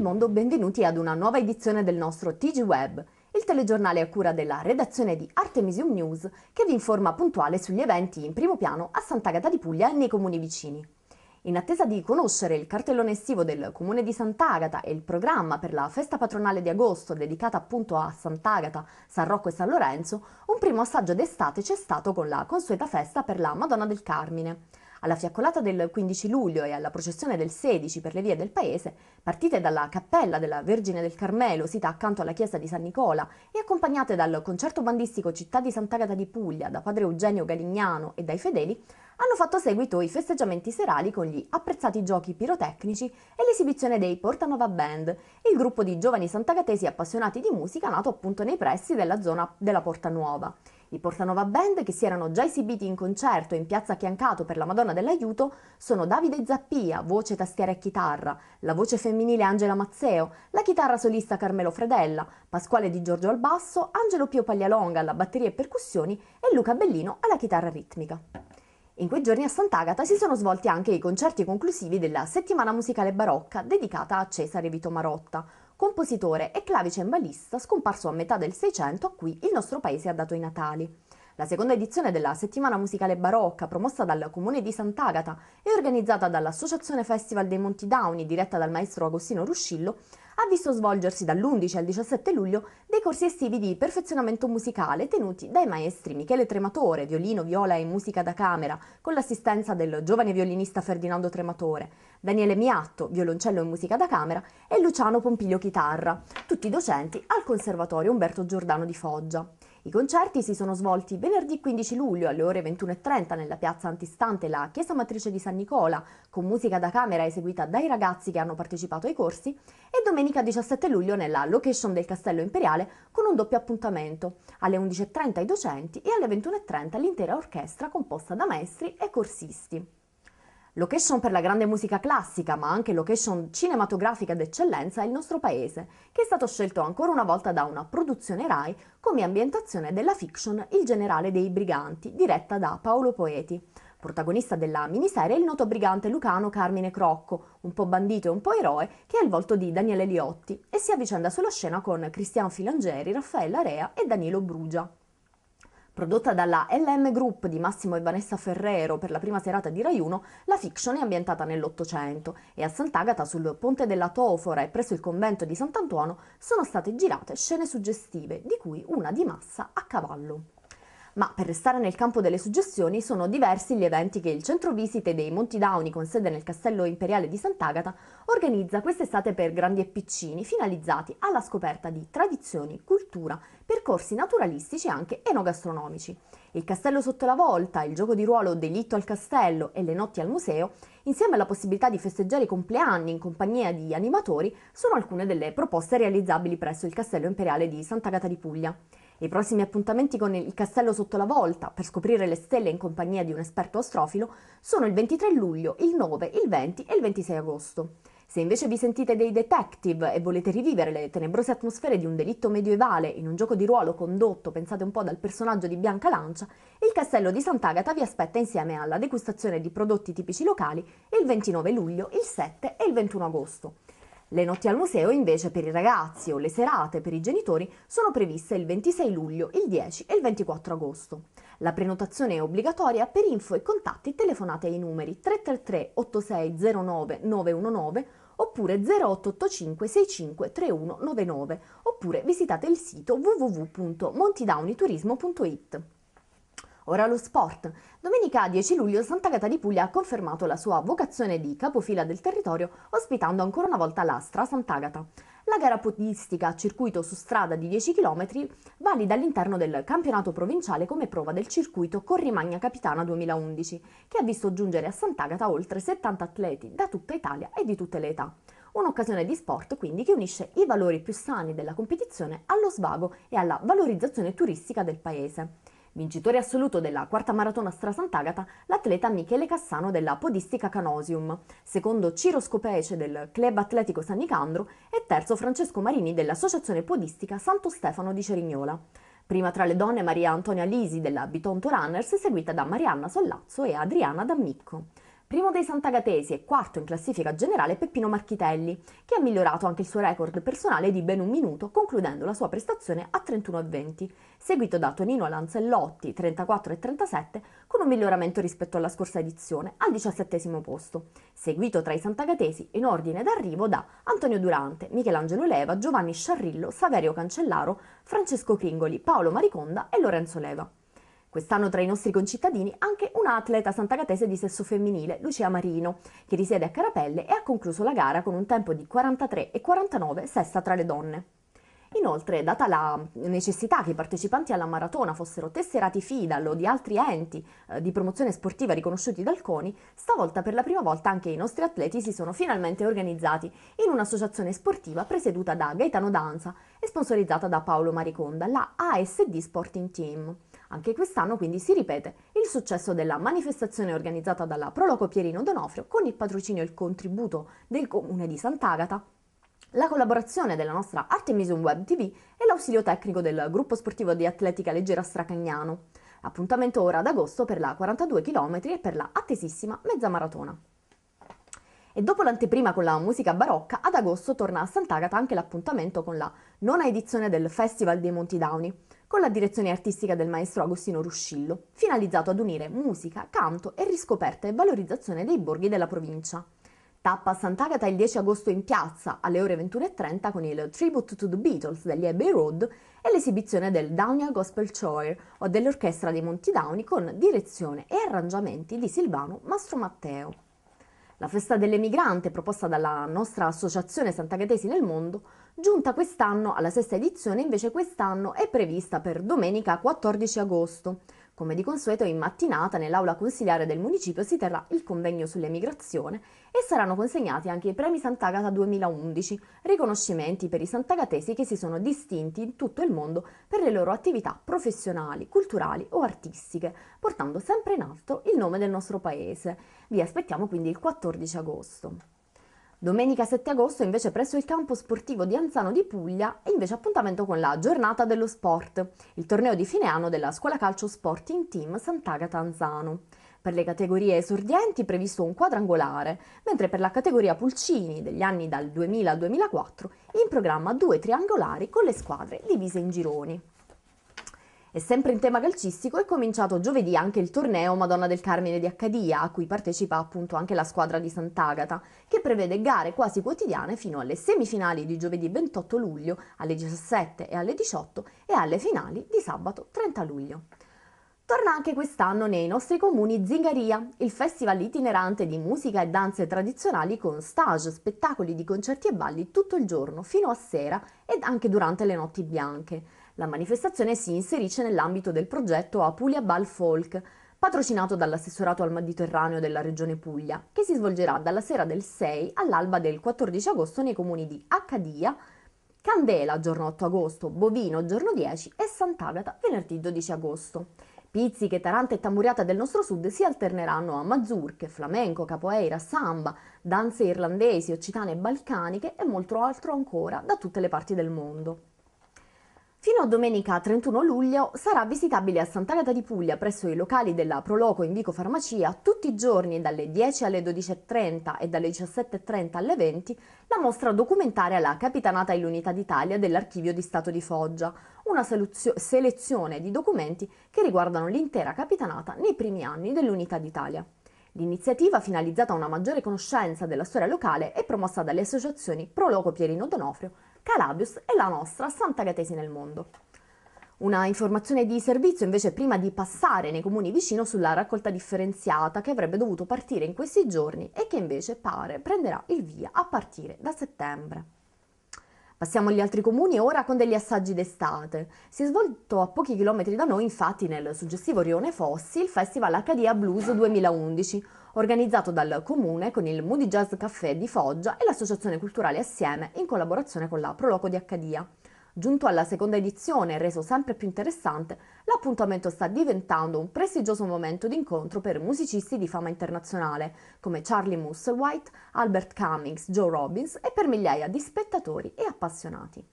dal mondo, benvenuti ad una nuova edizione del nostro TG Web, il telegiornale a cura della redazione di Artemisium News che vi informa puntuale sugli eventi in primo piano a Sant'Agata di Puglia e nei comuni vicini. In attesa di conoscere il cartellone estivo del comune di Sant'Agata e il programma per la festa patronale di agosto dedicata appunto a Sant'Agata, San Rocco e San Lorenzo, un primo assaggio d'estate c'è stato con la consueta festa per la Madonna del Carmine. Alla fiaccolata del 15 luglio e alla processione del 16 per le vie del paese, partite dalla cappella della Vergine del Carmelo, sita accanto alla chiesa di San Nicola, e accompagnate dal concerto bandistico Città di Sant'Agata di Puglia da padre Eugenio Galignano e dai fedeli, hanno fatto seguito i festeggiamenti serali con gli apprezzati giochi pirotecnici e l'esibizione dei Portanova Band, il gruppo di giovani santagatesi appassionati di musica nato appunto nei pressi della zona della Porta Nuova. I Portanova Band, che si erano già esibiti in concerto in piazza Chiancato per la Madonna dell'Aiuto, sono Davide Zappia, voce, tastiera e chitarra, la voce femminile Angela Mazzeo, la chitarra solista Carmelo Fredella, Pasquale Di Giorgio al basso, Angelo Pio Paglialonga alla batteria e percussioni e Luca Bellino alla chitarra ritmica. In quei giorni a Sant'Agata si sono svolti anche i concerti conclusivi della settimana musicale barocca dedicata a Cesare Vito Marotta, compositore e clavicembalista scomparso a metà del Seicento a cui il nostro paese ha dato i natali. La seconda edizione della Settimana Musicale Barocca, promossa dal Comune di Sant'Agata e organizzata dall'Associazione Festival dei Monti Downi, diretta dal maestro Agostino Ruscillo, ha visto svolgersi dall'11 al 17 luglio dei corsi estivi di perfezionamento musicale tenuti dai maestri Michele Trematore, violino, viola e musica da camera, con l'assistenza del giovane violinista Ferdinando Trematore, Daniele Miatto, violoncello e musica da camera, e Luciano Pompiglio Chitarra, tutti docenti al Conservatorio Umberto Giordano di Foggia. I concerti si sono svolti venerdì 15 luglio alle ore 21.30 nella piazza antistante la Chiesa Matrice di San Nicola, con musica da camera eseguita dai ragazzi che hanno partecipato ai corsi, e domenica 17 luglio nella location del Castello Imperiale con un doppio appuntamento, alle 11.30 i docenti e alle 21.30 l'intera orchestra composta da maestri e corsisti. Location per la grande musica classica, ma anche location cinematografica d'eccellenza è il nostro paese, che è stato scelto ancora una volta da una produzione RAI come ambientazione della fiction Il generale dei briganti, diretta da Paolo Poeti. Protagonista della miniserie è il noto brigante lucano Carmine Crocco, un po' bandito e un po' eroe, che è il volto di Daniele Liotti e si avvicenda sulla scena con Cristiano Filangeri, Raffaella Rea e Danilo Brugia. Prodotta dalla LM Group di Massimo e Vanessa Ferrero per la prima serata di Rai 1, la fiction è ambientata nell'Ottocento e a Sant'Agata sul Ponte della Tofora e presso il convento di Sant'Antuono sono state girate scene suggestive, di cui una di massa a cavallo. Ma per restare nel campo delle suggestioni sono diversi gli eventi che il centro visite dei Monti Dauni con sede nel Castello Imperiale di Sant'Agata organizza quest'estate per grandi e piccini, finalizzati alla scoperta di tradizioni, cultura, percorsi naturalistici e anche enogastronomici. Il castello sotto la volta, il gioco di ruolo Delitto al castello e le notti al museo, insieme alla possibilità di festeggiare i compleanni in compagnia di animatori, sono alcune delle proposte realizzabili presso il Castello Imperiale di Sant'Agata di Puglia. I prossimi appuntamenti con il castello sotto la volta per scoprire le stelle in compagnia di un esperto astrofilo sono il 23 luglio, il 9, il 20 e il 26 agosto. Se invece vi sentite dei detective e volete rivivere le tenebrose atmosfere di un delitto medievale in un gioco di ruolo condotto, pensate un po' dal personaggio di Bianca Lancia, il castello di Sant'Agata vi aspetta insieme alla degustazione di prodotti tipici locali il 29 luglio, il 7 e il 21 agosto. Le notti al museo invece per i ragazzi o le serate per i genitori sono previste il 26 luglio, il 10 e il 24 agosto. La prenotazione è obbligatoria per info e contatti telefonate ai numeri 333 8609 919 oppure 0885 65 3199 oppure visitate il sito www.montidowniturismo.it. Ora lo sport. Domenica 10 luglio Sant'Agata di Puglia ha confermato la sua vocazione di capofila del territorio ospitando ancora una volta l'Astra Sant'Agata. La gara podistica a circuito su strada di 10 km valida all'interno del campionato provinciale come prova del circuito Corrimagna Capitana 2011 che ha visto giungere a Sant'Agata oltre 70 atleti da tutta Italia e di tutte le età. Un'occasione di sport quindi che unisce i valori più sani della competizione allo svago e alla valorizzazione turistica del paese. Vincitore assoluto della quarta maratona Strasant'Agata, l'atleta Michele Cassano della Podistica Canosium, secondo Ciro Scopece del Club Atletico San Nicandro e terzo Francesco Marini dell'Associazione Podistica Santo Stefano di Cerignola. Prima tra le donne Maria Antonia Lisi della Bitonto Runners, seguita da Marianna Sollazzo e Adriana D'Ammicco. Primo dei Sant'Agatesi e quarto in classifica generale Peppino Marchitelli, che ha migliorato anche il suo record personale di ben un minuto, concludendo la sua prestazione a 31,20, seguito da Tonino Lanzellotti 34,37 con un miglioramento rispetto alla scorsa edizione al 17 posto, seguito tra i Sant'Agatesi in ordine d'arrivo da Antonio Durante, Michelangelo Leva, Giovanni Sciarrillo, Saverio Cancellaro, Francesco Cringoli, Paolo Mariconda e Lorenzo Leva. Quest'anno tra i nostri concittadini anche un'atleta santagatese di sesso femminile, Lucia Marino, che risiede a Carapelle e ha concluso la gara con un tempo di 43 e 49, sesta tra le donne. Inoltre, data la necessità che i partecipanti alla maratona fossero tesserati FIDAL o di altri enti eh, di promozione sportiva riconosciuti dal CONI, stavolta per la prima volta anche i nostri atleti si sono finalmente organizzati in un'associazione sportiva presieduta da Gaetano Danza e sponsorizzata da Paolo Mariconda, la ASD Sporting Team. Anche quest'anno quindi si ripete il successo della manifestazione organizzata dalla Proloco Pierino Donofrio con il patrocinio e il contributo del comune di Sant'Agata, la collaborazione della nostra Artemisium Web TV e l'ausilio tecnico del gruppo sportivo di atletica leggera Stracagnano. Appuntamento ora ad agosto per la 42 km e per la attesissima mezza maratona. E dopo l'anteprima con la musica barocca, ad agosto torna a Sant'Agata anche l'appuntamento con la nona edizione del Festival dei Monti Downi con la direzione artistica del maestro Agostino Ruscillo, finalizzato ad unire musica, canto e riscoperta e valorizzazione dei borghi della provincia. Tappa a Sant'Agata il 10 agosto in piazza alle ore 21.30 con il Tribute to the Beatles degli Abbey Road e l'esibizione del Downia Gospel Choir o dell'Orchestra dei Monti Downi con direzione e arrangiamenti di Silvano Mastro Matteo. La festa dell'emigrante proposta dalla nostra associazione Sant'Agatesi nel mondo giunta quest'anno alla sesta edizione, invece quest'anno è prevista per domenica 14 agosto. Come di consueto in mattinata nell'aula consiliare del municipio si terrà il convegno sull'emigrazione e saranno consegnati anche i premi Sant'Agata 2011, riconoscimenti per i sant'agatesi che si sono distinti in tutto il mondo per le loro attività professionali, culturali o artistiche, portando sempre in alto il nome del nostro paese. Vi aspettiamo quindi il 14 agosto. Domenica 7 agosto invece presso il campo sportivo di Anzano di Puglia è invece appuntamento con la giornata dello sport, il torneo di fine anno della scuola calcio Sporting Team Sant'Agata Anzano. Per le categorie esordienti è previsto un quadrangolare, mentre per la categoria Pulcini degli anni dal 2000 al 2004 è in programma due triangolari con le squadre divise in gironi. E sempre in tema calcistico è cominciato giovedì anche il torneo Madonna del Carmine di Accadia, a cui partecipa appunto anche la squadra di Sant'Agata, che prevede gare quasi quotidiane fino alle semifinali di giovedì 28 luglio alle 17 e alle 18 e alle finali di sabato 30 luglio. Torna anche quest'anno nei nostri comuni Zingaria, il festival itinerante di musica e danze tradizionali con stage, spettacoli di concerti e balli tutto il giorno fino a sera ed anche durante le notti bianche. La manifestazione si inserisce nell'ambito del progetto Apulia Bal Folk, patrocinato dall'assessorato al Mediterraneo della Regione Puglia, che si svolgerà dalla sera del 6 all'alba del 14 agosto nei comuni di Accadia, Candela giorno 8 agosto, Bovino giorno 10 e Sant'Agata venerdì 12 agosto. Pizziche, tarante e tamburiata del nostro sud si alterneranno a mazurche, flamenco, capoeira, samba, danze irlandesi, occitane e balcaniche e molto altro ancora da tutte le parti del mondo. Fino a domenica 31 luglio sarà visitabile a Sant'Agata di Puglia presso i locali della Proloco in Vico Farmacia tutti i giorni dalle 10 alle 12.30 e dalle 17.30 alle 20 la mostra documentaria alla Capitanata e l'Unità d'Italia dell'Archivio di Stato di Foggia, una selezione di documenti che riguardano l'intera capitanata nei primi anni dell'Unità d'Italia. L'iniziativa, finalizzata a una maggiore conoscenza della storia locale, è promossa dalle associazioni Proloco Pierino Donofrio Calabius e la nostra santa catesi nel mondo. Una informazione di servizio invece prima di passare nei comuni vicino sulla raccolta differenziata che avrebbe dovuto partire in questi giorni e che invece pare prenderà il via a partire da settembre. Passiamo agli altri comuni ora con degli assaggi d'estate. Si è svolto a pochi chilometri da noi infatti nel suggestivo rione Fossi il Festival Acadia Blues 2011, organizzato dal Comune con il Moody Jazz Café di Foggia e l'Associazione Culturale Assieme in collaborazione con la Proloco di Accadia. Giunto alla seconda edizione, e reso sempre più interessante, l'appuntamento sta diventando un prestigioso momento d'incontro per musicisti di fama internazionale, come Charlie Musselwhite, Albert Cummings, Joe Robbins e per migliaia di spettatori e appassionati.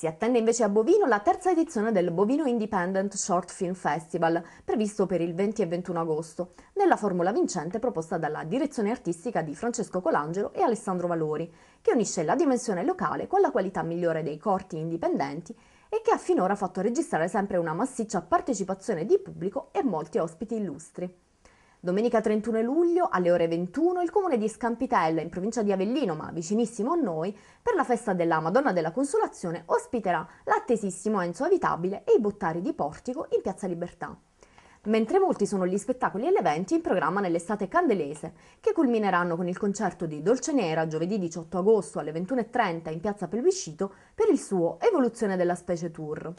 Si attende invece a Bovino la terza edizione del Bovino Independent Short Film Festival, previsto per il 20 e 21 agosto, nella formula vincente proposta dalla direzione artistica di Francesco Colangelo e Alessandro Valori, che unisce la dimensione locale con la qualità migliore dei corti indipendenti e che ha finora fatto registrare sempre una massiccia partecipazione di pubblico e molti ospiti illustri. Domenica 31 luglio alle ore 21 il comune di Scampitella, in provincia di Avellino, ma vicinissimo a noi, per la festa della Madonna della Consolazione ospiterà l'attesissimo Enzo Avitabile e i Bottari di Portico in Piazza Libertà. Mentre molti sono gli spettacoli e gli eventi in programma nell'estate candelese, che culmineranno con il concerto di Dolce Nera giovedì 18 agosto alle 21.30 in Piazza Pelviscito per il suo Evoluzione della Specie Tour.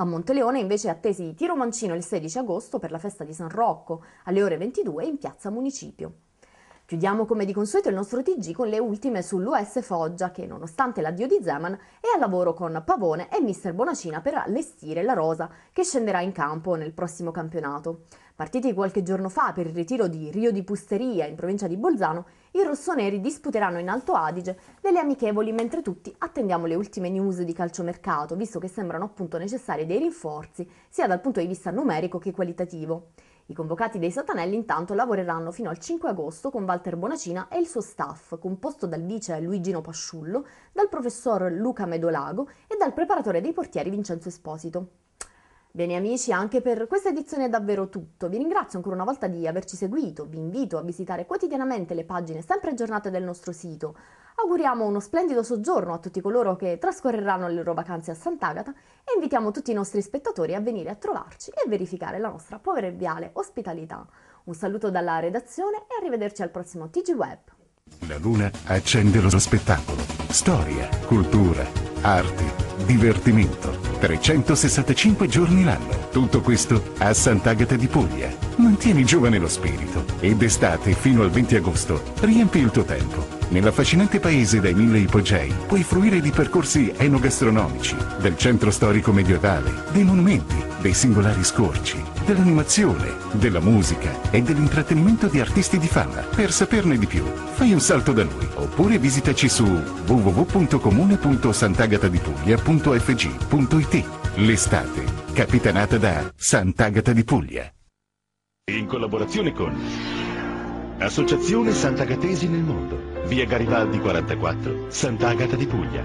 A Monteleone invece è attesi Tiro Mancino il 16 agosto per la festa di San Rocco alle ore 22 in piazza Municipio. Chiudiamo come di consueto il nostro TG con le ultime sull'US Foggia che nonostante l'addio di Zeman è al lavoro con Pavone e mister Bonacina per allestire la rosa che scenderà in campo nel prossimo campionato. Partiti qualche giorno fa per il ritiro di Rio di Pusteria in provincia di Bolzano, i rossoneri disputeranno in Alto Adige delle amichevoli mentre tutti attendiamo le ultime news di calciomercato, visto che sembrano appunto necessari dei rinforzi sia dal punto di vista numerico che qualitativo. I convocati dei Satanelli intanto lavoreranno fino al 5 agosto con Walter Bonacina e il suo staff, composto dal vice Luigino Pasciullo, dal professor Luca Medolago e dal preparatore dei portieri Vincenzo Esposito. Bene amici, anche per questa edizione è davvero tutto. Vi ringrazio ancora una volta di averci seguito, vi invito a visitare quotidianamente le pagine sempre aggiornate del nostro sito. Auguriamo uno splendido soggiorno a tutti coloro che trascorreranno le loro vacanze a Sant'Agata e invitiamo tutti i nostri spettatori a venire a trovarci e verificare la nostra proverbiale ospitalità. Un saluto dalla redazione e arrivederci al prossimo TG Web. La luna accende lo spettacolo. Storia, cultura, arte divertimento. 365 giorni l'anno. Tutto questo a Sant'Agata di Puglia. Mantieni giovane lo spirito. Ed estate fino al 20 agosto riempi il tuo tempo. Nell'affascinante paese dai mille ipogei puoi fruire di percorsi enogastronomici, del centro storico medievale, dei monumenti, dei singolari scorci dell'animazione, della musica e dell'intrattenimento di artisti di fama. Per saperne di più, fai un salto da noi oppure visitaci su www.comune.santagatadipuglia.fg.it. L'estate, capitanata da Sant'Agata di Puglia. In collaborazione con Associazione Sant'Agatesi nel Mondo, via Garibaldi 44, Sant'Agata di Puglia,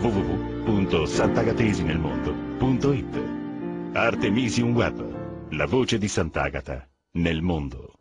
www.santagatesinelmondo.it Artemisium Web la voce di Sant'Agata nel mondo.